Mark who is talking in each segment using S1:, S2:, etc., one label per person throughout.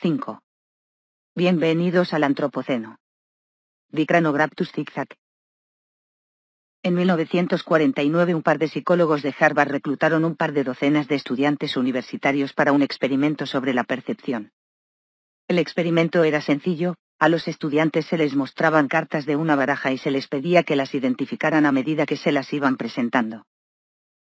S1: 5. Bienvenidos al Antropoceno. Dicranograptus zigzag. En 1949 un par de psicólogos de Harvard reclutaron un par de docenas de estudiantes universitarios para un experimento sobre la percepción. El experimento era sencillo, a los estudiantes se les mostraban cartas de una baraja y se les pedía que las identificaran a medida que se las iban presentando.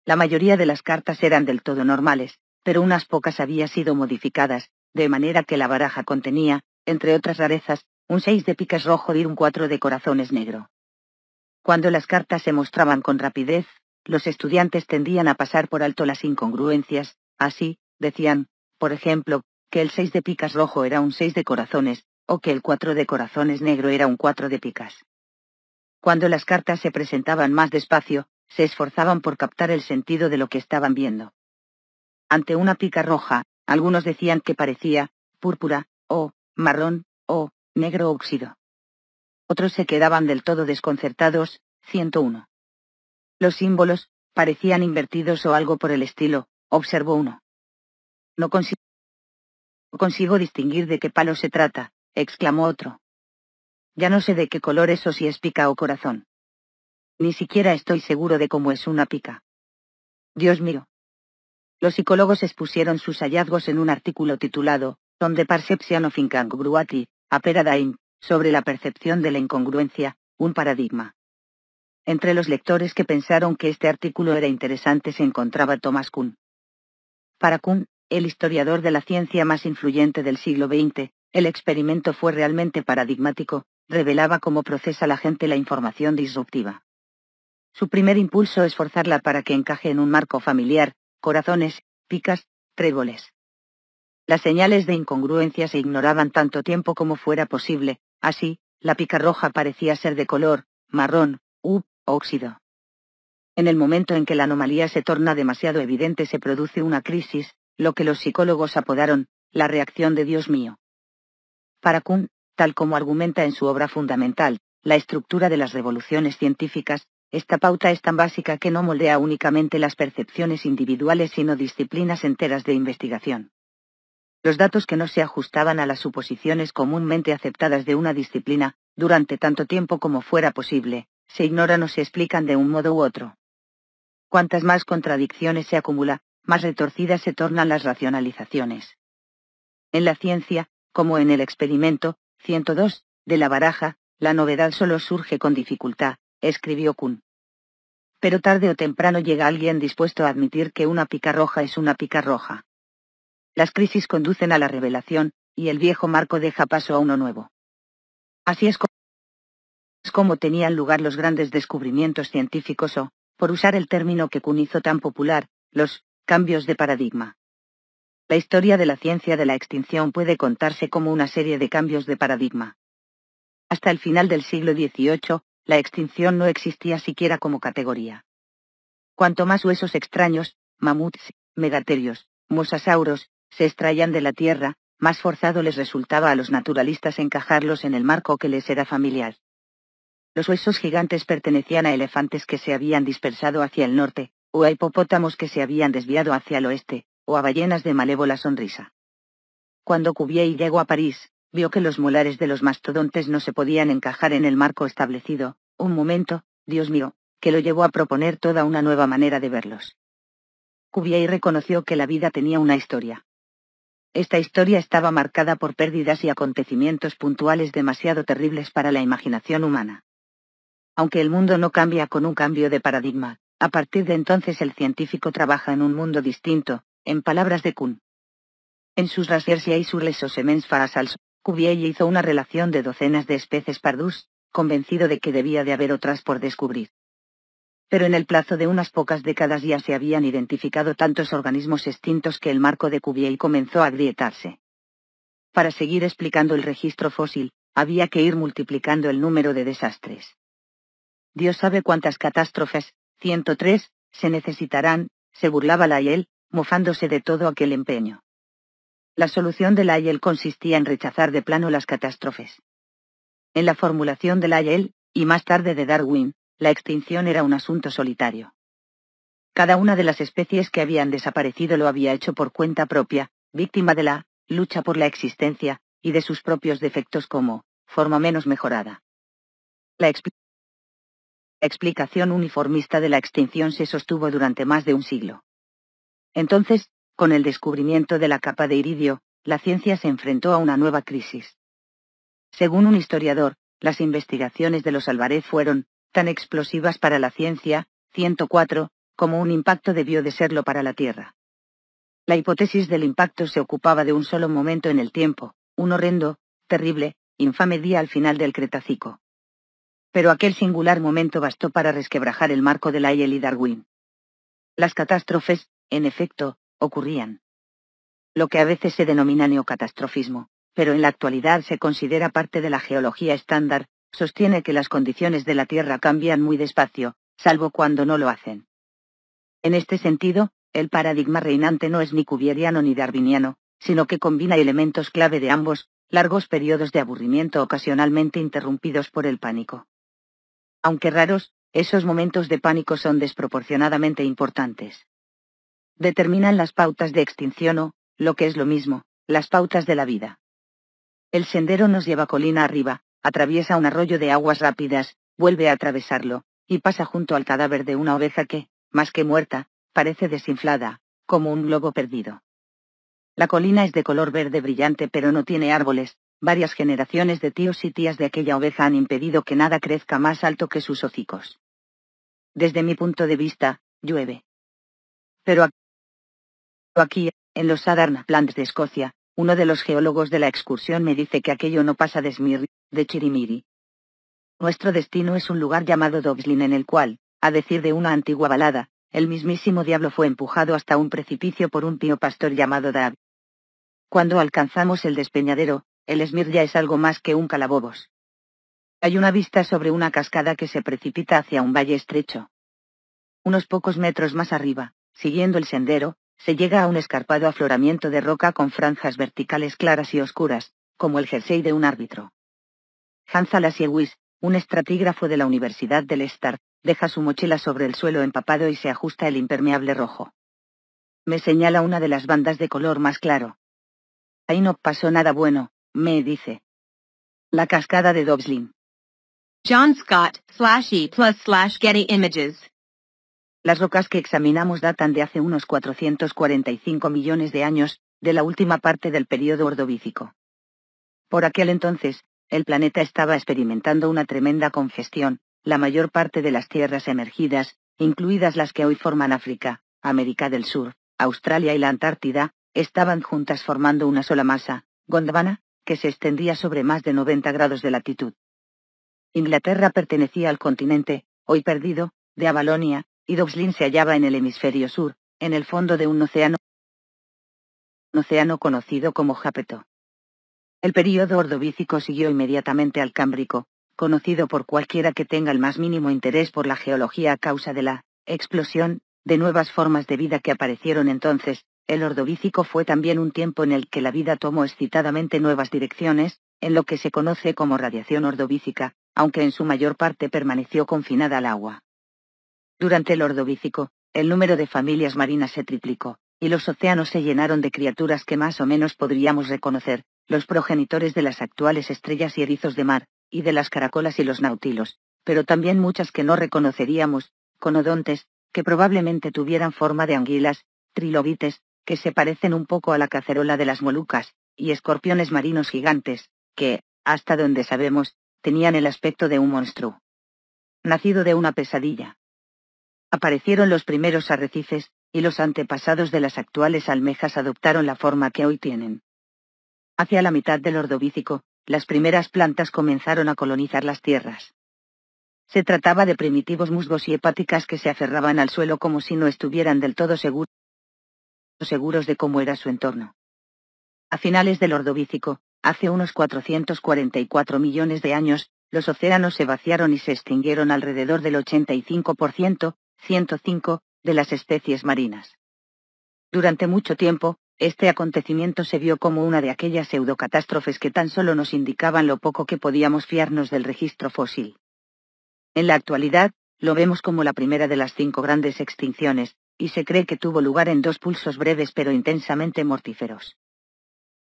S1: La mayoría de las cartas eran del todo normales, pero unas pocas había sido modificadas, de manera que la baraja contenía, entre otras rarezas, un seis de picas rojo y un cuatro de corazones negro. Cuando las cartas se mostraban con rapidez, los estudiantes tendían a pasar por alto las incongruencias, así, decían, por ejemplo, que el seis de picas rojo era un seis de corazones, o que el cuatro de corazones negro era un cuatro de picas. Cuando las cartas se presentaban más despacio, se esforzaban por captar el sentido de lo que estaban viendo. Ante una pica roja, algunos decían que parecía púrpura, o marrón, o negro óxido. Otros se quedaban del todo desconcertados, ciento uno. Los símbolos parecían invertidos o algo por el estilo, observó uno. No consigo, distinguir de qué palo se trata, exclamó otro. Ya no sé de qué color es o si es pica o corazón. Ni siquiera estoy seguro de cómo es una pica. Dios mío, los psicólogos expusieron sus hallazgos en un artículo titulado Donde Perception of Incongruity, a sobre la percepción de la incongruencia, un paradigma. Entre los lectores que pensaron que este artículo era interesante se encontraba Thomas Kuhn. Para Kuhn, el historiador de la ciencia más influyente del siglo XX, el experimento fue realmente paradigmático, revelaba cómo procesa la gente la información disruptiva. Su primer impulso es forzarla para que encaje en un marco familiar, corazones, picas, tréboles. Las señales de incongruencia se ignoraban tanto tiempo como fuera posible, así, la pica roja parecía ser de color, marrón, u óxido. En el momento en que la anomalía se torna demasiado evidente se produce una crisis, lo que los psicólogos apodaron, la reacción de Dios mío. Para Kuhn, tal como argumenta en su obra fundamental, la estructura de las revoluciones científicas, esta pauta es tan básica que no moldea únicamente las percepciones individuales sino disciplinas enteras de investigación. Los datos que no se ajustaban a las suposiciones comúnmente aceptadas de una disciplina, durante tanto tiempo como fuera posible, se ignoran o se explican de un modo u otro. Cuantas más contradicciones se acumula, más retorcidas se tornan las racionalizaciones. En la ciencia, como en el experimento 102 de la baraja, la novedad solo surge con dificultad, escribió Kuhn. Pero tarde o temprano llega alguien dispuesto a admitir que una pica roja es una pica roja. Las crisis conducen a la revelación, y el viejo marco deja paso a uno nuevo. Así es como tenían lugar los grandes descubrimientos científicos o, por usar el término que Kuhn hizo tan popular, los cambios de paradigma. La historia de la ciencia de la extinción puede contarse como una serie de cambios de paradigma. Hasta el final del siglo XVIII, la extinción no existía siquiera como categoría. Cuanto más huesos extraños, mamuts, megaterios, mosasauros, se extraían de la tierra, más forzado les resultaba a los naturalistas encajarlos en el marco que les era familiar. Los huesos gigantes pertenecían a elefantes que se habían dispersado hacia el norte, o a hipopótamos que se habían desviado hacia el oeste, o a ballenas de malévola sonrisa. Cuando Cuvier llegó a París, vio que los molares de los mastodontes no se podían encajar en el marco establecido, un momento, Dios mío, que lo llevó a proponer toda una nueva manera de verlos. Cuvier reconoció que la vida tenía una historia. Esta historia estaba marcada por pérdidas y acontecimientos puntuales demasiado terribles para la imaginación humana. Aunque el mundo no cambia con un cambio de paradigma, a partir de entonces el científico trabaja en un mundo distinto, en palabras de Kuhn. En sus y sur les semens farasals, Cuvier hizo una relación de docenas de especies pardus, convencido de que debía de haber otras por descubrir. Pero en el plazo de unas pocas décadas ya se habían identificado tantos organismos extintos que el marco de Cuvier comenzó a agrietarse. Para seguir explicando el registro fósil, había que ir multiplicando el número de desastres. Dios sabe cuántas catástrofes, 103, se necesitarán, se burlaba Lyell, mofándose de todo aquel empeño. La solución de Lyell consistía en rechazar de plano las catástrofes. En la formulación de Lyell, y más tarde de Darwin, la extinción era un asunto solitario. Cada una de las especies que habían desaparecido lo había hecho por cuenta propia, víctima de la lucha por la existencia y de sus propios defectos como forma menos mejorada. La explicación uniformista de la extinción se sostuvo durante más de un siglo. Entonces, con el descubrimiento de la capa de iridio, la ciencia se enfrentó a una nueva crisis. Según un historiador, las investigaciones de los Alvarez fueron tan explosivas para la ciencia, 104, como un impacto debió de serlo para la Tierra. La hipótesis del impacto se ocupaba de un solo momento en el tiempo, un horrendo, terrible, infame día al final del Cretácico. Pero aquel singular momento bastó para resquebrajar el marco de la y Darwin. Las catástrofes, en efecto, ocurrían. Lo que a veces se denomina neocatastrofismo pero en la actualidad se considera parte de la geología estándar, sostiene que las condiciones de la Tierra cambian muy despacio, salvo cuando no lo hacen. En este sentido, el paradigma reinante no es ni cubieriano ni darwiniano, sino que combina elementos clave de ambos, largos periodos de aburrimiento ocasionalmente interrumpidos por el pánico. Aunque raros, esos momentos de pánico son desproporcionadamente importantes. Determinan las pautas de extinción o, lo que es lo mismo, las pautas de la vida. El sendero nos lleva colina arriba, atraviesa un arroyo de aguas rápidas, vuelve a atravesarlo, y pasa junto al cadáver de una oveja que, más que muerta, parece desinflada, como un globo perdido. La colina es de color verde brillante pero no tiene árboles, varias generaciones de tíos y tías de aquella oveja han impedido que nada crezca más alto que sus hocicos. Desde mi punto de vista, llueve. Pero aquí, en los Adarna Plants de Escocia, uno de los geólogos de la excursión me dice que aquello no pasa de Smir, de Chirimiri. Nuestro destino es un lugar llamado Dobslin en el cual, a decir de una antigua balada, el mismísimo diablo fue empujado hasta un precipicio por un pío pastor llamado David. Cuando alcanzamos el despeñadero, el Smir ya es algo más que un calabobos. Hay una vista sobre una cascada que se precipita hacia un valle estrecho. Unos pocos metros más arriba, siguiendo el sendero, se llega a un escarpado afloramiento de roca con franjas verticales claras y oscuras, como el jersey de un árbitro. Hans Wiss, un estratígrafo de la Universidad del Star, deja su mochila sobre el suelo empapado y se ajusta el impermeable rojo. Me señala una de las bandas de color más claro. Ahí no pasó nada bueno, me dice. La cascada de Dobslin. John Scott, slash E plus slash Getty Images. Las rocas que examinamos datan de hace unos 445 millones de años, de la última parte del período ordovícico. Por aquel entonces, el planeta estaba experimentando una tremenda congestión, la mayor parte de las tierras emergidas, incluidas las que hoy forman África, América del Sur, Australia y la Antártida, estaban juntas formando una sola masa, Gondwana, que se extendía sobre más de 90 grados de latitud. Inglaterra pertenecía al continente, hoy perdido, de Avalonia, y se hallaba en el hemisferio sur, en el fondo de un océano, océano conocido como Japeto. El período ordovícico siguió inmediatamente al Cámbrico, conocido por cualquiera que tenga el más mínimo interés por la geología a causa de la explosión de nuevas formas de vida que aparecieron entonces, el Ordovícico fue también un tiempo en el que la vida tomó excitadamente nuevas direcciones, en lo que se conoce como radiación ordovícica, aunque en su mayor parte permaneció confinada al agua. Durante el Ordovícico, el número de familias marinas se triplicó, y los océanos se llenaron de criaturas que más o menos podríamos reconocer, los progenitores de las actuales estrellas y erizos de mar, y de las caracolas y los nautilos, pero también muchas que no reconoceríamos, conodontes, que probablemente tuvieran forma de anguilas, trilobites, que se parecen un poco a la cacerola de las molucas, y escorpiones marinos gigantes, que, hasta donde sabemos, tenían el aspecto de un monstruo. Nacido de una pesadilla, aparecieron los primeros arrecifes, y los antepasados de las actuales almejas adoptaron la forma que hoy tienen. Hacia la mitad del Ordovícico, las primeras plantas comenzaron a colonizar las tierras. Se trataba de primitivos musgos y hepáticas que se aferraban al suelo como si no estuvieran del todo seguros de cómo era su entorno. A finales del Ordovícico, hace unos 444 millones de años, los océanos se vaciaron y se extinguieron alrededor del 85%, 105 de las especies marinas. Durante mucho tiempo, este acontecimiento se vio como una de aquellas pseudocatástrofes que tan solo nos indicaban lo poco que podíamos fiarnos del registro fósil. En la actualidad, lo vemos como la primera de las cinco grandes extinciones, y se cree que tuvo lugar en dos pulsos breves pero intensamente mortíferos.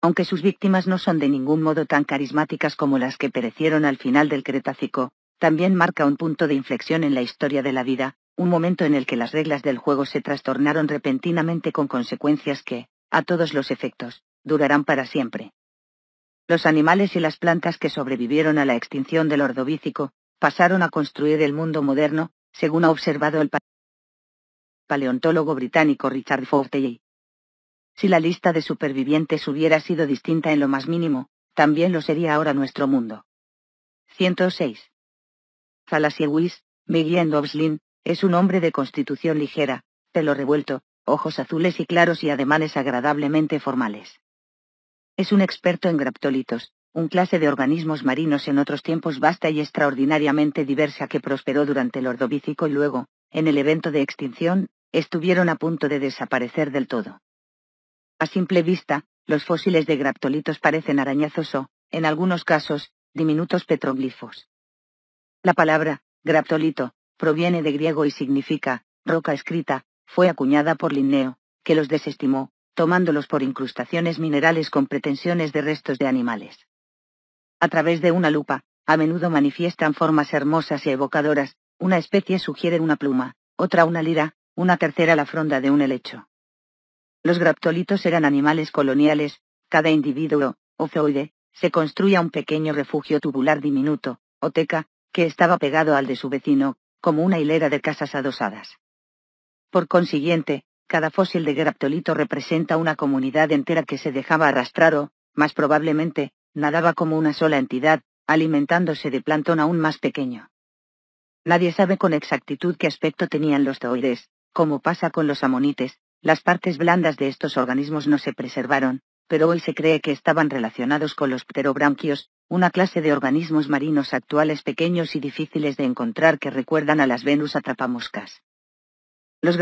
S1: Aunque sus víctimas no son de ningún modo tan carismáticas como las que perecieron al final del Cretácico, también marca un punto de inflexión en la historia de la vida, un momento en el que las reglas del juego se trastornaron repentinamente con consecuencias que, a todos los efectos, durarán para siempre. Los animales y las plantas que sobrevivieron a la extinción del ordovícico pasaron a construir el mundo moderno, según ha observado el paleontólogo británico Richard Fortey. Si la lista de supervivientes hubiera sido distinta en lo más mínimo, también lo sería ahora nuestro mundo. 106. Miguel Dobslin, es un hombre de constitución ligera, pelo revuelto, ojos azules y claros y ademanes agradablemente formales. Es un experto en graptolitos, un clase de organismos marinos en otros tiempos vasta y extraordinariamente diversa que prosperó durante el Ordovícico y luego, en el evento de extinción, estuvieron a punto de desaparecer del todo. A simple vista, los fósiles de graptolitos parecen arañazos o, en algunos casos, diminutos petroglifos. La palabra, graptolito, proviene de griego y significa, roca escrita, fue acuñada por Linneo, que los desestimó, tomándolos por incrustaciones minerales con pretensiones de restos de animales. A través de una lupa, a menudo manifiestan formas hermosas y evocadoras, una especie sugiere una pluma, otra una lira, una tercera la fronda de un helecho. Los graptolitos eran animales coloniales, cada individuo, o zoide, se construía un pequeño refugio tubular diminuto, o teca, que estaba pegado al de su vecino, como una hilera de casas adosadas. Por consiguiente, cada fósil de graptolito representa una comunidad entera que se dejaba arrastrar o, más probablemente, nadaba como una sola entidad, alimentándose de plantón aún más pequeño. Nadie sabe con exactitud qué aspecto tenían los doides, como pasa con los amonites, las partes blandas de estos organismos no se preservaron, pero hoy se cree que estaban relacionados con los pterobranquios, una clase de organismos marinos actuales pequeños y difíciles de encontrar que recuerdan a las Venus atrapamoscas. Los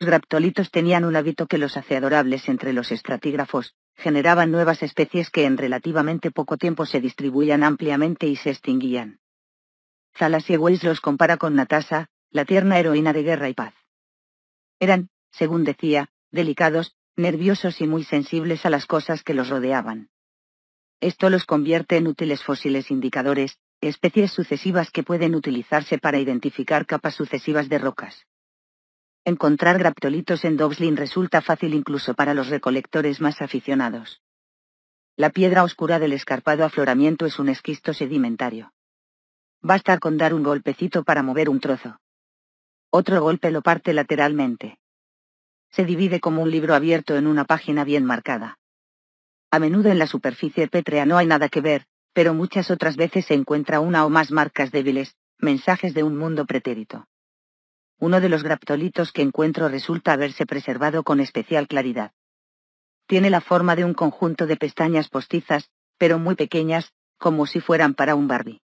S1: graptolitos tenían un hábito que los hace adorables entre los estratígrafos, generaban nuevas especies que en relativamente poco tiempo se distribuían ampliamente y se extinguían. Zalas y Wells los compara con Natasha, la tierna heroína de guerra y paz. Eran, según decía, delicados, nerviosos y muy sensibles a las cosas que los rodeaban. Esto los convierte en útiles fósiles indicadores, especies sucesivas que pueden utilizarse para identificar capas sucesivas de rocas. Encontrar graptolitos en Dobslin resulta fácil incluso para los recolectores más aficionados. La piedra oscura del escarpado afloramiento es un esquisto sedimentario. Basta con dar un golpecito para mover un trozo. Otro golpe lo parte lateralmente se divide como un libro abierto en una página bien marcada. A menudo en la superficie pétrea no hay nada que ver, pero muchas otras veces se encuentra una o más marcas débiles, mensajes de un mundo pretérito. Uno de los graptolitos que encuentro resulta haberse preservado con especial claridad. Tiene la forma de un conjunto de pestañas postizas, pero muy pequeñas, como si fueran para un Barbie.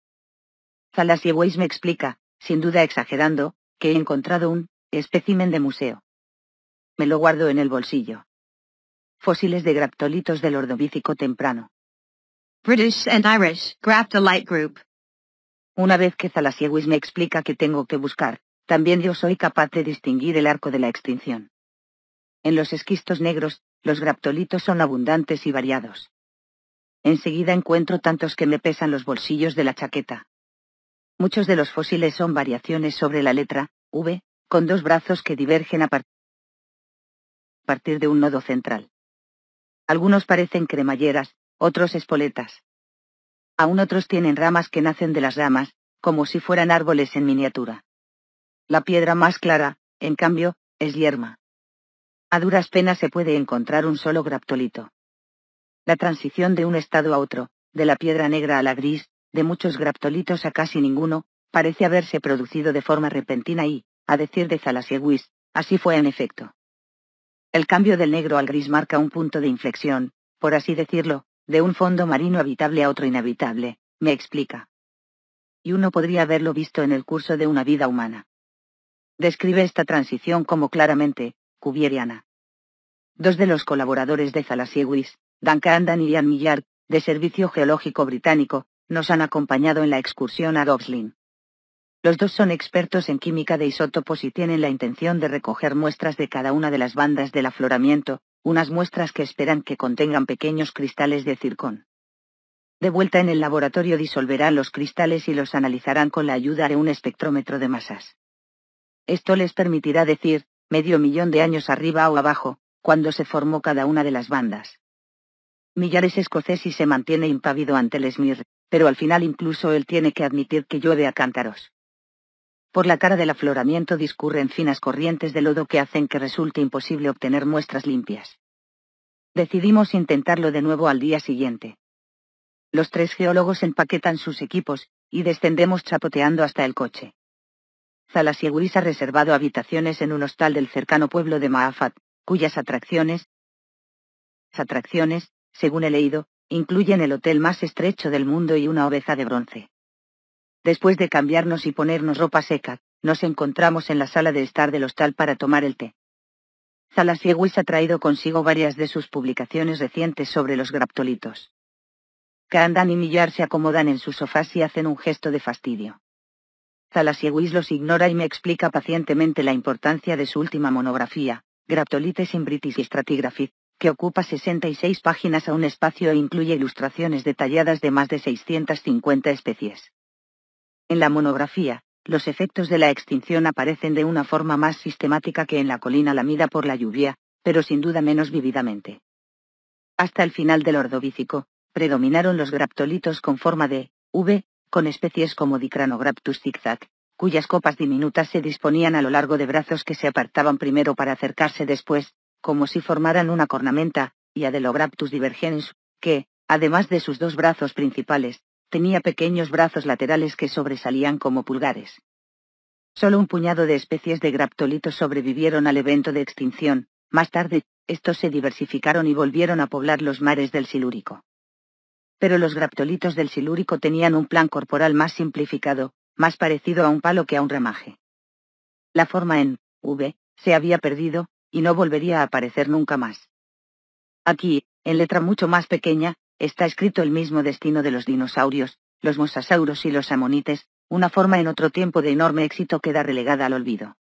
S1: Weiss me explica, sin duda exagerando, que he encontrado un espécimen de museo. Me lo guardo en el bolsillo. Fósiles de graptolitos del Ordovícico temprano. British and Irish Graptolite Group. Una vez que Zalasiewicz me explica que tengo que buscar, también yo soy capaz de distinguir el arco de la extinción. En los esquistos negros, los graptolitos son abundantes y variados. Enseguida encuentro tantos que me pesan los bolsillos de la chaqueta. Muchos de los fósiles son variaciones sobre la letra V, con dos brazos que divergen a partir partir de un nodo central. Algunos parecen cremalleras, otros espoletas. Aún otros tienen ramas que nacen de las ramas, como si fueran árboles en miniatura. La piedra más clara, en cambio, es yerma. A duras penas se puede encontrar un solo graptolito. La transición de un estado a otro, de la piedra negra a la gris, de muchos graptolitos a casi ninguno, parece haberse producido de forma repentina y, a decir de Zalasiewicz, así fue en efecto. El cambio del negro al gris marca un punto de inflexión, por así decirlo, de un fondo marino habitable a otro inhabitable, me explica. Y uno podría haberlo visto en el curso de una vida humana. Describe esta transición como claramente, cubieriana. Dos de los colaboradores de Zalasiewicz, Duncan Dan y Millard, de Servicio Geológico Británico, nos han acompañado en la excursión a Gobslin. Los dos son expertos en química de isótopos y tienen la intención de recoger muestras de cada una de las bandas del afloramiento, unas muestras que esperan que contengan pequeños cristales de circón. De vuelta en el laboratorio disolverán los cristales y los analizarán con la ayuda de un espectrómetro de masas. Esto les permitirá decir, medio millón de años arriba o abajo, cuando se formó cada una de las bandas. Millares escocés y se mantiene impávido ante el Smir, pero al final incluso él tiene que admitir que llueve a cántaros. Por la cara del afloramiento discurren finas corrientes de lodo que hacen que resulte imposible obtener muestras limpias. Decidimos intentarlo de nuevo al día siguiente. Los tres geólogos empaquetan sus equipos, y descendemos chapoteando hasta el coche. Guris ha reservado habitaciones en un hostal del cercano pueblo de Maafat, cuyas atracciones, atracciones, según he leído, incluyen el hotel más estrecho del mundo y una oveja de bronce. Después de cambiarnos y ponernos ropa seca, nos encontramos en la sala de estar del hostal para tomar el té. Zalasiewicz ha traído consigo varias de sus publicaciones recientes sobre los graptolitos. Candan y Millar se acomodan en sus sofás y hacen un gesto de fastidio. Zalasiewicz los ignora y me explica pacientemente la importancia de su última monografía, Graptolites in British Stratigraphy, que ocupa 66 páginas a un espacio e incluye ilustraciones detalladas de más de 650 especies. En la monografía, los efectos de la extinción aparecen de una forma más sistemática que en la colina lamida por la lluvia, pero sin duda menos vividamente. Hasta el final del Ordovícico, predominaron los graptolitos con forma de V, con especies como Dicranograptus zigzag, cuyas copas diminutas se disponían a lo largo de brazos que se apartaban primero para acercarse después, como si formaran una cornamenta, y Adelograptus divergens, que, además de sus dos brazos principales, Tenía pequeños brazos laterales que sobresalían como pulgares. Solo un puñado de especies de graptolitos sobrevivieron al evento de extinción. Más tarde, estos se diversificaron y volvieron a poblar los mares del Silúrico. Pero los graptolitos del Silúrico tenían un plan corporal más simplificado, más parecido a un palo que a un ramaje. La forma en V se había perdido, y no volvería a aparecer nunca más. Aquí, en letra mucho más pequeña, está escrito el mismo destino de los dinosaurios, los mosasauros y los amonites, una forma en otro tiempo de enorme éxito queda relegada al olvido.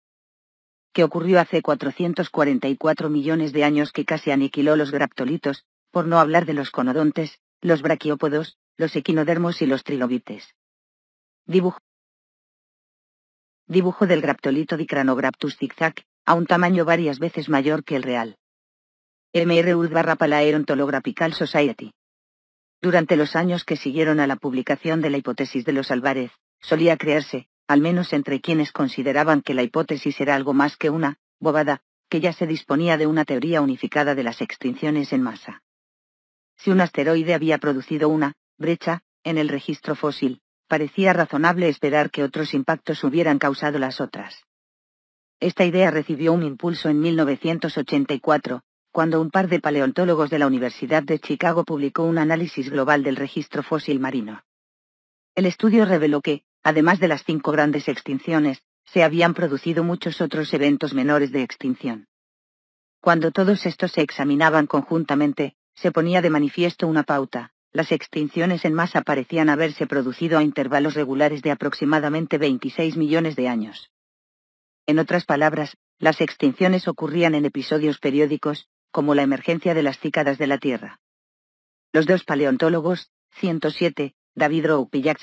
S1: ¿Qué ocurrió hace 444 millones de años que casi aniquiló los graptolitos, por no hablar de los conodontes, los braquiópodos, los equinodermos y los trilobites. Dibujo. Dibujo del graptolito Dicranograptus zigzag, a un tamaño varias veces mayor que el real. mru Urd Society. Durante los años que siguieron a la publicación de la hipótesis de los Álvarez, solía creerse, al menos entre quienes consideraban que la hipótesis era algo más que una bobada, que ya se disponía de una teoría unificada de las extinciones en masa. Si un asteroide había producido una brecha en el registro fósil, parecía razonable esperar que otros impactos hubieran causado las otras. Esta idea recibió un impulso en 1984, cuando un par de paleontólogos de la Universidad de Chicago publicó un análisis global del registro fósil marino. El estudio reveló que, además de las cinco grandes extinciones, se habían producido muchos otros eventos menores de extinción. Cuando todos estos se examinaban conjuntamente, se ponía de manifiesto una pauta. Las extinciones en masa parecían haberse producido a intervalos regulares de aproximadamente 26 millones de años. En otras palabras, las extinciones ocurrían en episodios periódicos, como la emergencia de las cícadas de la Tierra. Los dos paleontólogos, 107, David Rope y Jack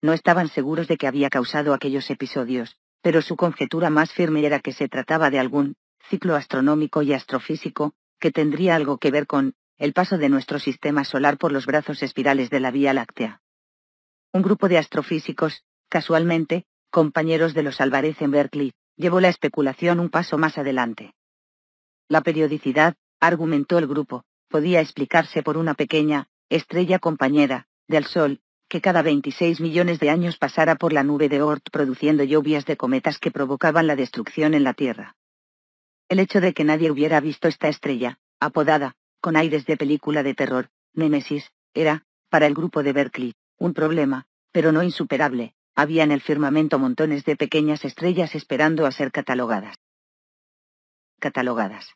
S1: no estaban seguros de que había causado aquellos episodios, pero su conjetura más firme era que se trataba de algún ciclo astronómico y astrofísico, que tendría algo que ver con el paso de nuestro sistema solar por los brazos espirales de la Vía Láctea. Un grupo de astrofísicos, casualmente, compañeros de los Álvarez en Berkeley, llevó la especulación un paso más adelante. La periodicidad, argumentó el grupo, podía explicarse por una pequeña estrella compañera del Sol, que cada 26 millones de años pasara por la nube de Oort produciendo lluvias de cometas que provocaban la destrucción en la Tierra. El hecho de que nadie hubiera visto esta estrella, apodada, con aires de película de terror, Nemesis, era, para el grupo de Berkeley, un problema, pero no insuperable, había en el firmamento montones de pequeñas estrellas esperando a ser catalogadas. Catalogadas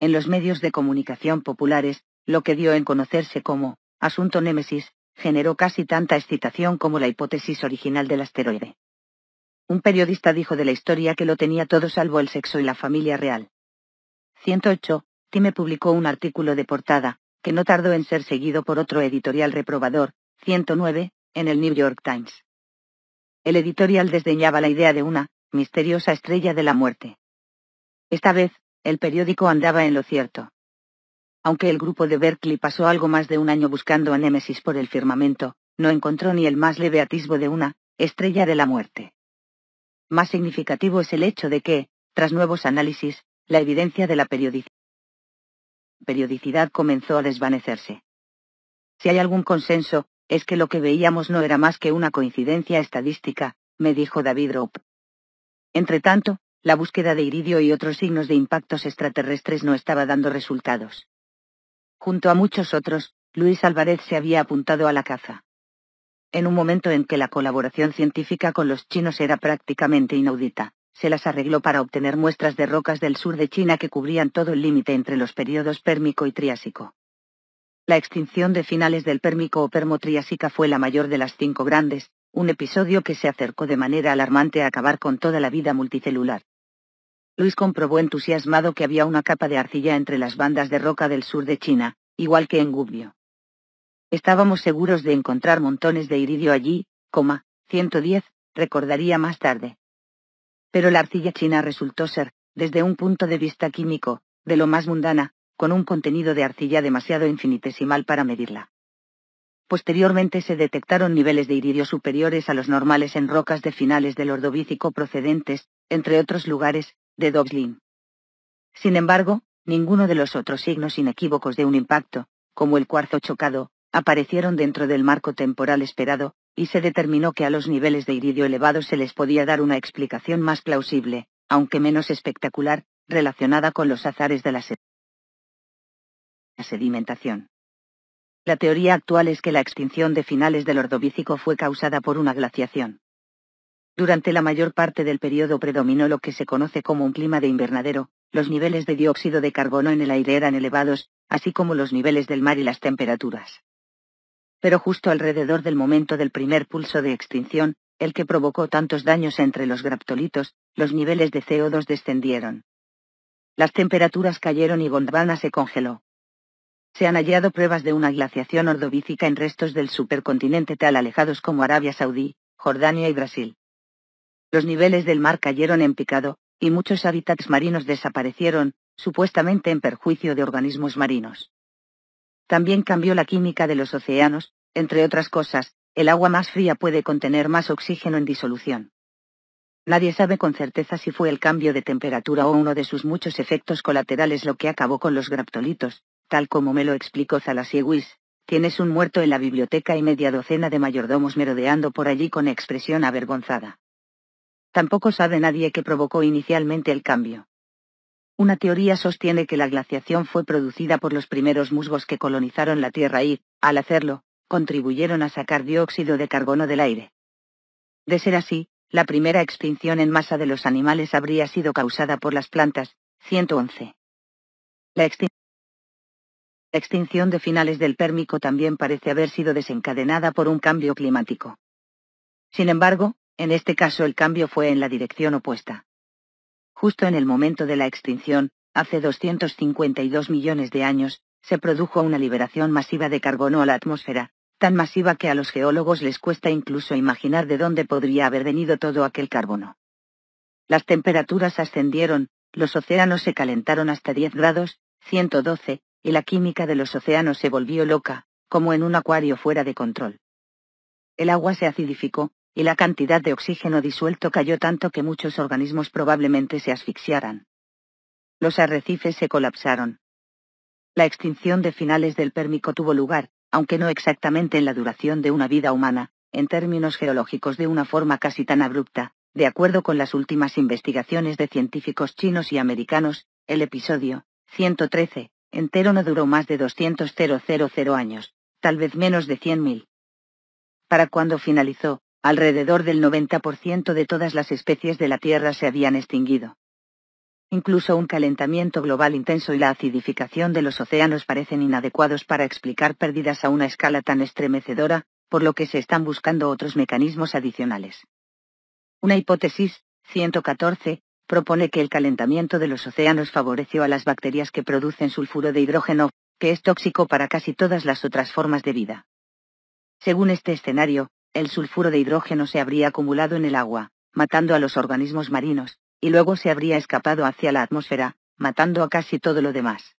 S1: en los medios de comunicación populares, lo que dio en conocerse como asunto Némesis, generó casi tanta excitación como la hipótesis original del asteroide. Un periodista dijo de la historia que lo tenía todo salvo el sexo y la familia real. 108. Time publicó un artículo de portada, que no tardó en ser seguido por otro editorial reprobador, 109, en el New York Times. El editorial desdeñaba la idea de una misteriosa estrella de la muerte. Esta vez, el periódico andaba en lo cierto. Aunque el grupo de Berkeley pasó algo más de un año buscando a Némesis por el firmamento, no encontró ni el más leve atisbo de una estrella de la muerte. Más significativo es el hecho de que, tras nuevos análisis, la evidencia de la periodicidad comenzó a desvanecerse. Si hay algún consenso, es que lo que veíamos no era más que una coincidencia estadística, me dijo David Rope. Entretanto, la búsqueda de iridio y otros signos de impactos extraterrestres no estaba dando resultados. Junto a muchos otros, Luis Álvarez se había apuntado a la caza. En un momento en que la colaboración científica con los chinos era prácticamente inaudita, se las arregló para obtener muestras de rocas del sur de China que cubrían todo el límite entre los periodos pérmico y triásico. La extinción de finales del pérmico o permo-triásica fue la mayor de las cinco grandes, un episodio que se acercó de manera alarmante a acabar con toda la vida multicelular. Luis comprobó entusiasmado que había una capa de arcilla entre las bandas de roca del sur de China, igual que en Gubbio. Estábamos seguros de encontrar montones de iridio allí, coma, 110, recordaría más tarde. Pero la arcilla china resultó ser, desde un punto de vista químico, de lo más mundana, con un contenido de arcilla demasiado infinitesimal para medirla. Posteriormente se detectaron niveles de iridio superiores a los normales en rocas de finales del Ordovícico procedentes, entre otros lugares, de Dobslin. Sin embargo, ninguno de los otros signos inequívocos de un impacto, como el cuarzo chocado, aparecieron dentro del marco temporal esperado, y se determinó que a los niveles de iridio elevados se les podía dar una explicación más plausible, aunque menos espectacular, relacionada con los azares de la sedimentación. La teoría actual es que la extinción de finales del Ordovícico fue causada por una glaciación. Durante la mayor parte del periodo predominó lo que se conoce como un clima de invernadero, los niveles de dióxido de carbono en el aire eran elevados, así como los niveles del mar y las temperaturas. Pero justo alrededor del momento del primer pulso de extinción, el que provocó tantos daños entre los graptolitos, los niveles de CO2 descendieron. Las temperaturas cayeron y Gondwana se congeló. Se han hallado pruebas de una glaciación ordovícica en restos del supercontinente tal alejados como Arabia Saudí, Jordania y Brasil los niveles del mar cayeron en picado, y muchos hábitats marinos desaparecieron, supuestamente en perjuicio de organismos marinos. También cambió la química de los océanos, entre otras cosas, el agua más fría puede contener más oxígeno en disolución. Nadie sabe con certeza si fue el cambio de temperatura o uno de sus muchos efectos colaterales lo que acabó con los graptolitos, tal como me lo explicó Zalasiewicz. Tienes un muerto en la biblioteca y media docena de mayordomos merodeando por allí con expresión avergonzada. Tampoco sabe nadie qué provocó inicialmente el cambio. Una teoría sostiene que la glaciación fue producida por los primeros musgos que colonizaron la Tierra y, al hacerlo, contribuyeron a sacar dióxido de carbono del aire. De ser así, la primera extinción en masa de los animales habría sido causada por las plantas. 111. La, extinción de finales del Pérmico también parece haber sido desencadenada por un cambio climático. Sin embargo, en este caso el cambio fue en la dirección opuesta. Justo en el momento de la extinción, hace 252 millones de años, se produjo una liberación masiva de carbono a la atmósfera, tan masiva que a los geólogos les cuesta incluso imaginar de dónde podría haber venido todo aquel carbono. Las temperaturas ascendieron, los océanos se calentaron hasta 10 grados, 112, y la química de los océanos se volvió loca, como en un acuario fuera de control. El agua se acidificó, y la cantidad de oxígeno disuelto cayó tanto que muchos organismos probablemente se asfixiaran. Los arrecifes se colapsaron. La extinción de finales del Pérmico tuvo lugar, aunque no exactamente en la duración de una vida humana, en términos geológicos de una forma casi tan abrupta, de acuerdo con las últimas investigaciones de científicos chinos y americanos, el episodio 113 entero no duró más de 200,000 años, tal vez menos de 100.000. Para cuando finalizó, Alrededor del 90% de todas las especies de la Tierra se habían extinguido. Incluso un calentamiento global intenso y la acidificación de los océanos parecen inadecuados para explicar pérdidas a una escala tan estremecedora, por lo que se están buscando otros mecanismos adicionales. Una hipótesis, 114, propone que el calentamiento de los océanos favoreció a las bacterias que producen sulfuro de hidrógeno, que es tóxico para casi todas las otras formas de vida. Según este escenario, el sulfuro de hidrógeno se habría acumulado en el agua, matando a los organismos marinos, y luego se habría escapado hacia la atmósfera, matando a casi todo lo demás.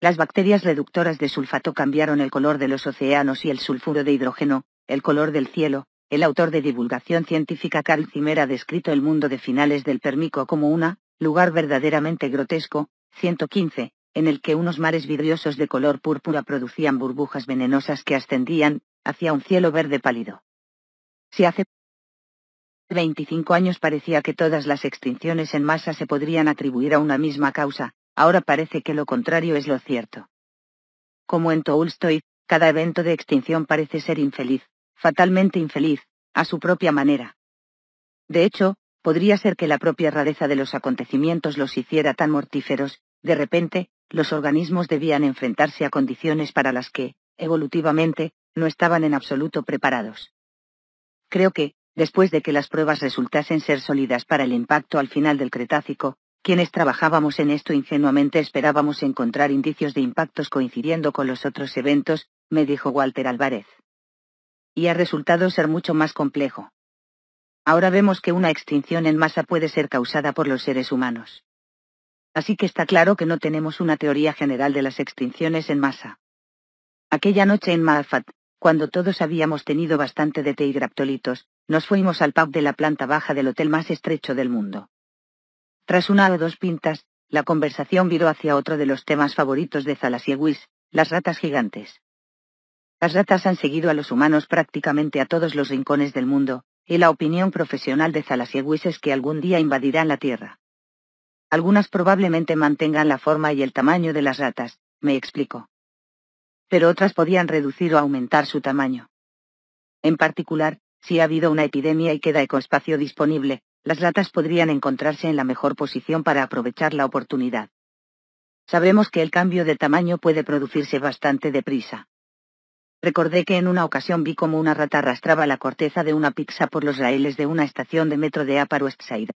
S1: Las bacterias reductoras de sulfato cambiaron el color de los océanos y el sulfuro de hidrógeno, el color del cielo, el autor de divulgación científica Carl Zimmer ha descrito el mundo de finales del Permico como una, lugar verdaderamente grotesco, 115, en el que unos mares vidriosos de color púrpura producían burbujas venenosas que ascendían, hacia un cielo verde pálido. Si hace 25 años parecía que todas las extinciones en masa se podrían atribuir a una misma causa, ahora parece que lo contrario es lo cierto. Como en Tolstoy, cada evento de extinción parece ser infeliz, fatalmente infeliz, a su propia manera. De hecho, podría ser que la propia rareza de los acontecimientos los hiciera tan mortíferos, de repente, los organismos debían enfrentarse a condiciones para las que, evolutivamente, no estaban en absoluto preparados. Creo que, después de que las pruebas resultasen ser sólidas para el impacto al final del Cretácico, quienes trabajábamos en esto ingenuamente esperábamos encontrar indicios de impactos coincidiendo con los otros eventos, me dijo Walter Álvarez. Y ha resultado ser mucho más complejo. Ahora vemos que una extinción en masa puede ser causada por los seres humanos. Así que está claro que no tenemos una teoría general de las extinciones en masa. Aquella noche en Malfat, cuando todos habíamos tenido bastante de té y graptolitos, nos fuimos al pub de la planta baja del hotel más estrecho del mundo. Tras una o dos pintas, la conversación viró hacia otro de los temas favoritos de Zalasiewicz, las ratas gigantes. Las ratas han seguido a los humanos prácticamente a todos los rincones del mundo, y la opinión profesional de Zalasiewicz es que algún día invadirán la Tierra. Algunas probablemente mantengan la forma y el tamaño de las ratas, me explico pero otras podían reducir o aumentar su tamaño. En particular, si ha habido una epidemia y queda ecoespacio disponible, las ratas podrían encontrarse en la mejor posición para aprovechar la oportunidad. Sabemos que el cambio de tamaño puede producirse bastante deprisa. Recordé que en una ocasión vi como una rata arrastraba la corteza de una pizza por los raíles de una estación de metro de Upper West Side.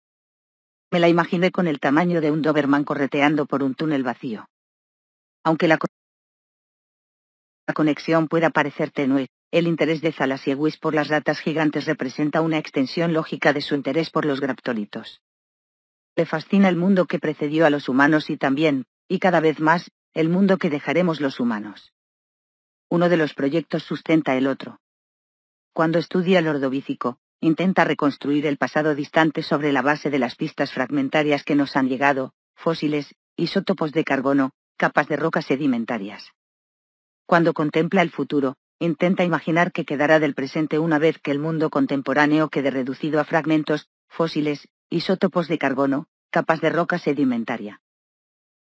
S1: Me la imaginé con el tamaño de un Doberman correteando por un túnel vacío. Aunque la la conexión puede parecer tenue. El interés de Zalasiewicz por las ratas gigantes representa una extensión lógica de su interés por los graptolitos. Le fascina el mundo que precedió a los humanos y también, y cada vez más, el mundo que dejaremos los humanos. Uno de los proyectos sustenta el otro. Cuando estudia el ordovícico, intenta reconstruir el pasado distante sobre la base de las pistas fragmentarias que nos han llegado, fósiles, isótopos de carbono, capas de rocas sedimentarias. Cuando contempla el futuro, intenta imaginar que quedará del presente una vez que el mundo contemporáneo quede reducido a fragmentos, fósiles, isótopos de carbono, capas de roca sedimentaria.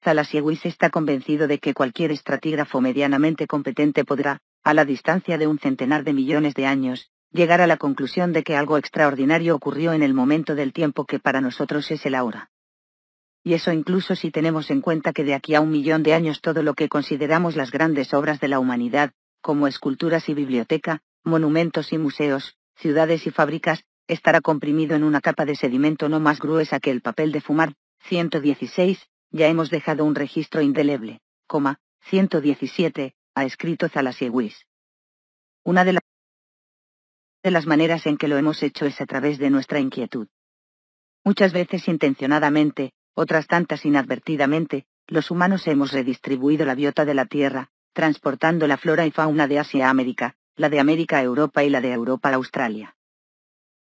S1: Zalasiewicz está convencido de que cualquier estratígrafo medianamente competente podrá, a la distancia de un centenar de millones de años, llegar a la conclusión de que algo extraordinario ocurrió en el momento del tiempo que para nosotros es el ahora y eso incluso si tenemos en cuenta que de aquí a un millón de años todo lo que consideramos las grandes obras de la humanidad, como esculturas y biblioteca, monumentos y museos, ciudades y fábricas, estará comprimido en una capa de sedimento no más gruesa que el papel de fumar. 116. Ya hemos dejado un registro indeleble. Coma. 117. Ha escrito Zalasiewicz. Una de, de las maneras en que lo hemos hecho es a través de nuestra inquietud. Muchas veces intencionadamente, otras tantas inadvertidamente, los humanos hemos redistribuido la biota de la Tierra, transportando la flora y fauna de Asia a América, la de América a Europa y la de Europa a Australia.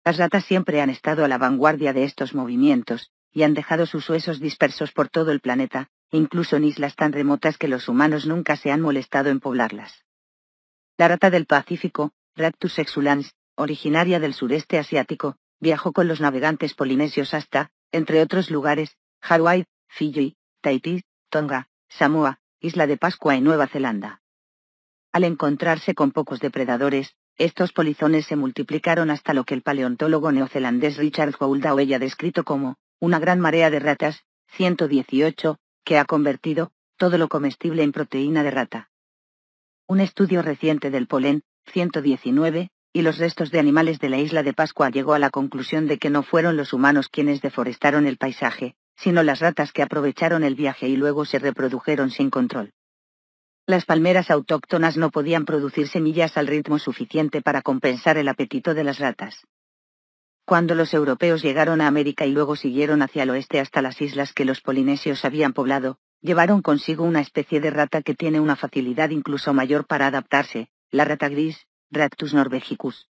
S1: Las ratas siempre han estado a la vanguardia de estos movimientos, y han dejado sus huesos dispersos por todo el planeta, incluso en islas tan remotas que los humanos nunca se han molestado en poblarlas. La rata del Pacífico, Raptus exulans, originaria del sureste asiático, viajó con los navegantes polinesios hasta, entre otros lugares, Hawái, Fiji, Tahití, Tonga, Samoa, Isla de Pascua y Nueva Zelanda. Al encontrarse con pocos depredadores, estos polizones se multiplicaron hasta lo que el paleontólogo neozelandés Richard Gouldow ha descrito como una gran marea de ratas, 118, que ha convertido todo lo comestible en proteína de rata. Un estudio reciente del polen, 119, y los restos de animales de la isla de Pascua llegó a la conclusión de que no fueron los humanos quienes deforestaron el paisaje, sino las ratas que aprovecharon el viaje y luego se reprodujeron sin control. Las palmeras autóctonas no podían producir semillas al ritmo suficiente para compensar el apetito de las ratas. Cuando los europeos llegaron a América y luego siguieron hacia el oeste hasta las islas que los polinesios habían poblado, llevaron consigo una especie de rata que tiene una facilidad incluso mayor para adaptarse, la rata gris, Ractus norvegicus.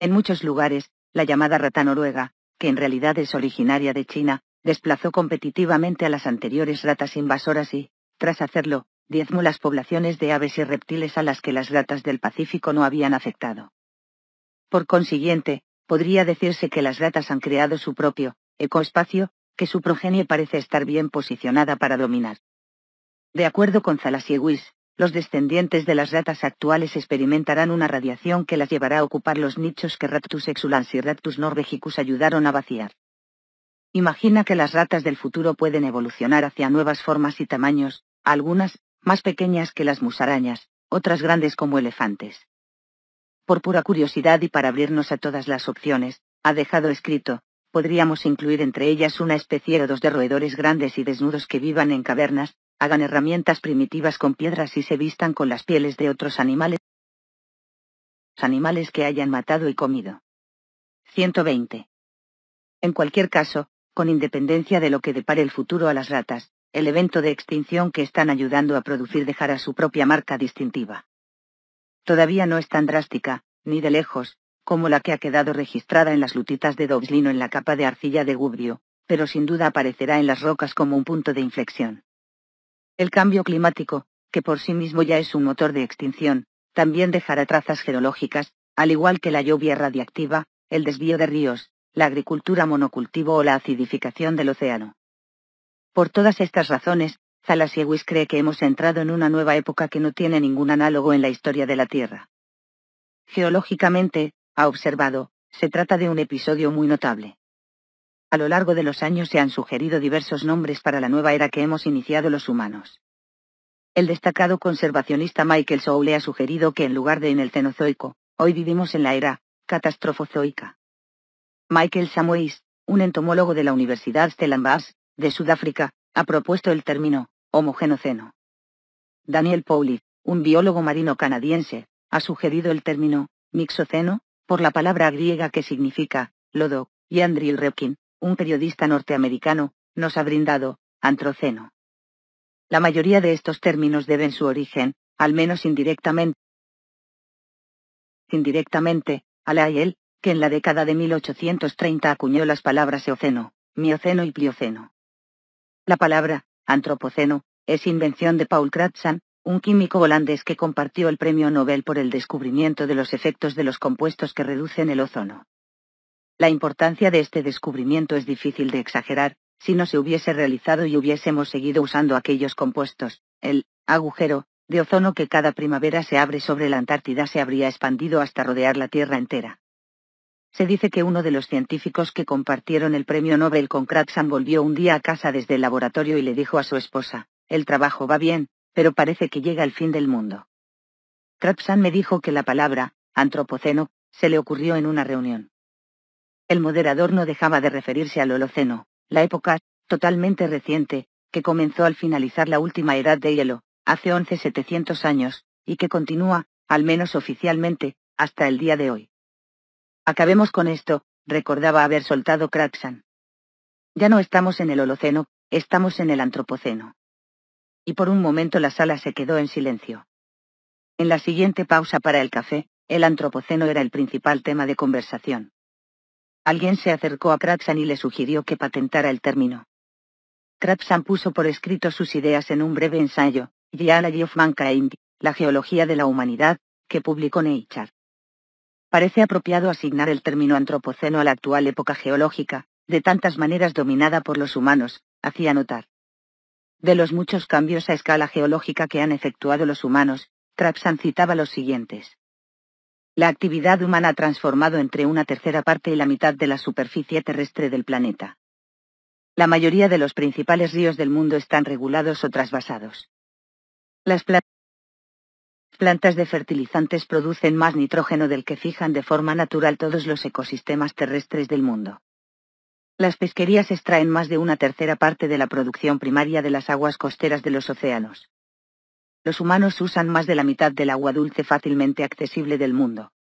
S1: En muchos lugares, la llamada rata noruega, que en realidad es originaria de China, desplazó competitivamente a las anteriores ratas invasoras y, tras hacerlo, diezmó las poblaciones de aves y reptiles a las que las ratas del Pacífico no habían afectado. Por consiguiente, podría decirse que las ratas han creado su propio ecoespacio, que su progenie parece estar bien posicionada para dominar. De acuerdo con Zalasiewicz, los descendientes de las ratas actuales experimentarán una radiación que las llevará a ocupar los nichos que Raptus exulans y Raptus norvegicus ayudaron a vaciar. Imagina que las ratas del futuro pueden evolucionar hacia nuevas formas y tamaños, algunas, más pequeñas que las musarañas, otras grandes como elefantes. Por pura curiosidad y para abrirnos a todas las opciones, ha dejado escrito, podríamos incluir entre ellas una especie de dos de roedores grandes y desnudos que vivan en cavernas, hagan herramientas primitivas con piedras y se vistan con las pieles de otros animales animales que hayan matado y comido. 120. En cualquier caso, con independencia de lo que depare el futuro a las ratas, el evento de extinción que están ayudando a producir dejará su propia marca distintiva. Todavía no es tan drástica, ni de lejos, como la que ha quedado registrada en las lutitas de Dobslino en la capa de arcilla de Gubrio, pero sin duda aparecerá en las rocas como un punto de inflexión. El cambio climático, que por sí mismo ya es un motor de extinción, también dejará trazas geológicas, al igual que la lluvia radiactiva, el desvío de ríos, la agricultura monocultivo o la acidificación del océano. Por todas estas razones, Zalasiewicz cree que hemos entrado en una nueva época que no tiene ningún análogo en la historia de la Tierra. Geológicamente, ha observado, se trata de un episodio muy notable. A lo largo de los años se han sugerido diversos nombres para la nueva era que hemos iniciado los humanos. El destacado conservacionista Michael Soule ha sugerido que en lugar de en el Cenozoico, hoy vivimos en la era catastrofozoica. Michael Samuels, un entomólogo de la Universidad Stellenbosch, de Sudáfrica, ha propuesto el término homogenoceno. Daniel Pauli, un biólogo marino canadiense, ha sugerido el término mixoceno por la palabra griega que significa lodo, y Andrew Repkin, un periodista norteamericano, nos ha brindado antroceno. La mayoría de estos términos deben su origen, al menos indirectamente, indirectamente, a la que en la década de 1830 acuñó las palabras Eoceno, Mioceno y Plioceno. La palabra, antropoceno, es invención de Paul Kratzan, un químico holandés que compartió el premio Nobel por el descubrimiento de los efectos de los compuestos que reducen el ozono. La importancia de este descubrimiento es difícil de exagerar, si no se hubiese realizado y hubiésemos seguido usando aquellos compuestos, el agujero de ozono que cada primavera se abre sobre la Antártida se habría expandido hasta rodear la Tierra entera. Se dice que uno de los científicos que compartieron el premio Nobel con Kratzan volvió un día a casa desde el laboratorio y le dijo a su esposa, el trabajo va bien, pero parece que llega el fin del mundo. Kratzan me dijo que la palabra, antropoceno, se le ocurrió en una reunión. El moderador no dejaba de referirse al Holoceno, la época, totalmente reciente, que comenzó al finalizar la última edad de hielo, hace 11.700 años, y que continúa, al menos oficialmente, hasta el día de hoy. Acabemos con esto, recordaba haber soltado Craxan. Ya no estamos en el Holoceno, estamos en el Antropoceno. Y por un momento la sala se quedó en silencio. En la siguiente pausa para el café, el Antropoceno era el principal tema de conversación. Alguien se acercó a Craxan y le sugirió que patentara el término. Craxan puso por escrito sus ideas en un breve ensayo, Geology of Mankind, la geología de la humanidad, que publicó Nature parece apropiado asignar el término antropoceno a la actual época geológica, de tantas maneras dominada por los humanos, hacía notar. De los muchos cambios a escala geológica que han efectuado los humanos, Trapsan citaba los siguientes. La actividad humana ha transformado entre una tercera parte y la mitad de la superficie terrestre del planeta. La mayoría de los principales ríos del mundo están regulados o trasvasados. Las Plantas de fertilizantes producen más nitrógeno del que fijan de forma natural todos los ecosistemas terrestres del mundo. Las pesquerías extraen más de una tercera parte de la producción primaria de las aguas costeras de los océanos. Los humanos usan más de la mitad del agua dulce fácilmente accesible del mundo.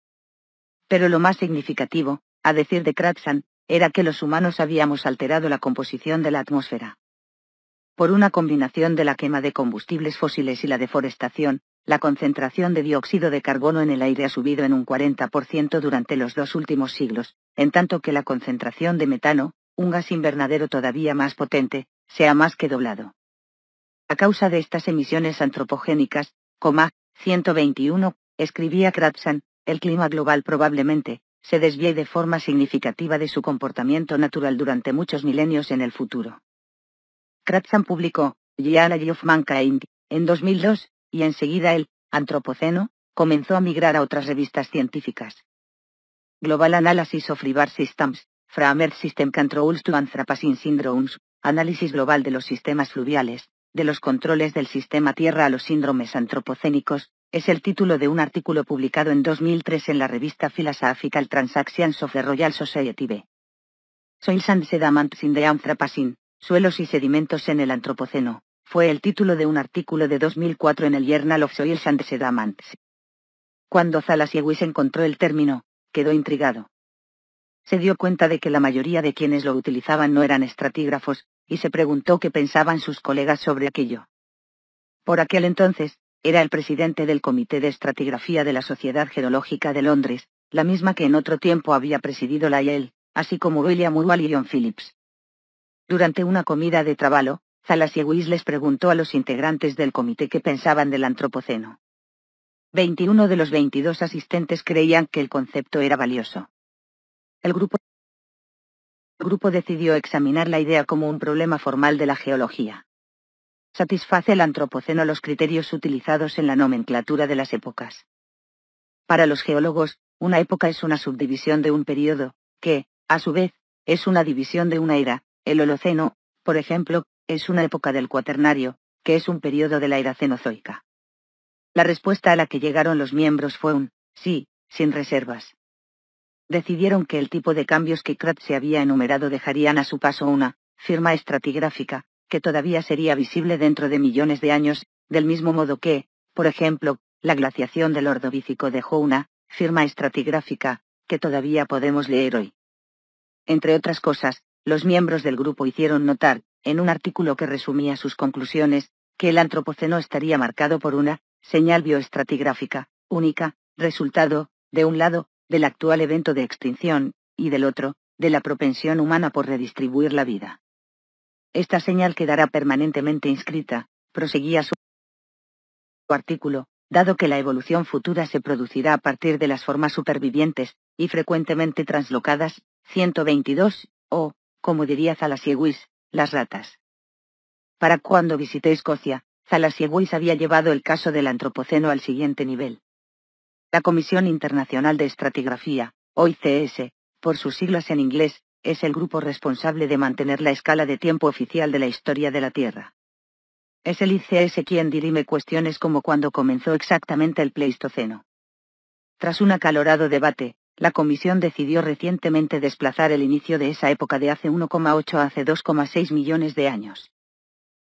S1: Pero lo más significativo, a decir de Kratzan, era que los humanos habíamos alterado la composición de la atmósfera. Por una combinación de la quema de combustibles fósiles y la deforestación, la concentración de dióxido de carbono en el aire ha subido en un 40% durante los dos últimos siglos, en tanto que la concentración de metano, un gas invernadero todavía más potente, se ha más que doblado. A causa de estas emisiones antropogénicas, coma, 121, escribía Kratzan, el clima global probablemente, se desvíe de forma significativa de su comportamiento natural durante muchos milenios en el futuro. Kratzan publicó, of en 2002, y enseguida el Antropoceno comenzó a migrar a otras revistas científicas. Global Analysis of River Systems, Earth System Controls to Anthropocene Syndromes, análisis global de los sistemas fluviales, de los controles del sistema Tierra a los síndromes antropocénicos, es el título de un artículo publicado en 2003 en la revista Philosophical Transactions of the Royal Society B. Soils and Sediments in the Anthropocene, suelos y sedimentos en el Antropoceno fue el título de un artículo de 2004 en el Journal of Soils and Sedamants. Cuando Zalasiewicz encontró el término, quedó intrigado. Se dio cuenta de que la mayoría de quienes lo utilizaban no eran estratígrafos, y se preguntó qué pensaban sus colegas sobre aquello. Por aquel entonces, era el presidente del Comité de Estratigrafía de la Sociedad Geológica de Londres, la misma que en otro tiempo había presidido la IEL, así como William Wall y John Phillips. Durante una comida de trabajo, Zalassiewicz les preguntó a los integrantes del comité qué pensaban del antropoceno. 21 de los 22 asistentes creían que el concepto era valioso. El grupo, el grupo decidió examinar la idea como un problema formal de la geología. Satisface el antropoceno los criterios utilizados en la nomenclatura de las épocas. Para los geólogos, una época es una subdivisión de un periodo, que, a su vez, es una división de una era, el Holoceno, por ejemplo, es una época del cuaternario, que es un periodo de la era cenozoica. La respuesta a la que llegaron los miembros fue un sí, sin reservas. Decidieron que el tipo de cambios que Kratz se había enumerado dejarían a su paso una firma estratigráfica, que todavía sería visible dentro de millones de años, del mismo modo que, por ejemplo, la glaciación del Ordovícico dejó una firma estratigráfica, que todavía podemos leer hoy. Entre otras cosas, los miembros del grupo hicieron notar en un artículo que resumía sus conclusiones, que el antropoceno estaría marcado por una señal bioestratigráfica, única, resultado, de un lado, del actual evento de extinción, y del otro, de la propensión humana por redistribuir la vida. Esta señal quedará permanentemente inscrita, proseguía su artículo, dado que la evolución futura se producirá a partir de las formas supervivientes, y frecuentemente translocadas, 122, o, como diría Zalasiewicz, las ratas. Para cuando visité Escocia, Zalasiewicz había llevado el caso del antropoceno al siguiente nivel. La Comisión Internacional de Estratigrafía, OICS, por sus siglas en inglés, es el grupo responsable de mantener la escala de tiempo oficial de la historia de la Tierra. Es el ICS quien dirime cuestiones como cuándo comenzó exactamente el Pleistoceno. Tras un acalorado debate, la Comisión decidió recientemente desplazar el inicio de esa época de hace 1,8 a hace 2,6 millones de años.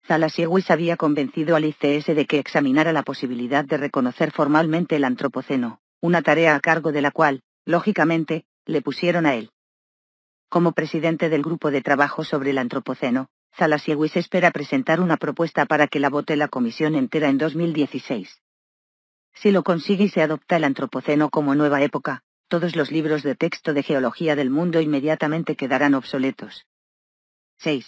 S1: Zalasiewicz había convencido al ICS de que examinara la posibilidad de reconocer formalmente el antropoceno, una tarea a cargo de la cual, lógicamente, le pusieron a él. Como presidente del grupo de trabajo sobre el antropoceno, Zalasiewicz espera presentar una propuesta para que la vote la comisión entera en 2016. Si lo consigue y se adopta el antropoceno como nueva época, todos los libros de texto de geología del mundo inmediatamente quedarán obsoletos. 6.